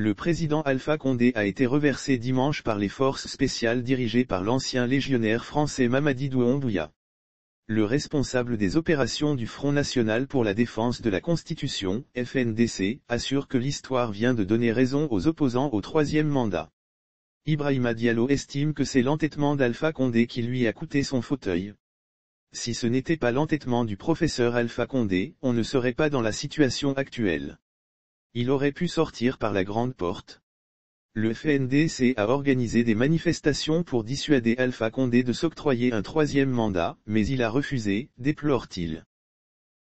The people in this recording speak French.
Le président Alpha Condé a été reversé dimanche par les forces spéciales dirigées par l'ancien légionnaire français Mamadi Douombouya. Le responsable des opérations du Front National pour la Défense de la Constitution, FNDC, assure que l'histoire vient de donner raison aux opposants au troisième mandat. Ibrahima Diallo estime que c'est l'entêtement d'Alpha Condé qui lui a coûté son fauteuil. Si ce n'était pas l'entêtement du professeur Alpha Condé, on ne serait pas dans la situation actuelle. Il aurait pu sortir par la grande porte. Le FNDC a organisé des manifestations pour dissuader Alpha Condé de s'octroyer un troisième mandat, mais il a refusé, déplore-t-il.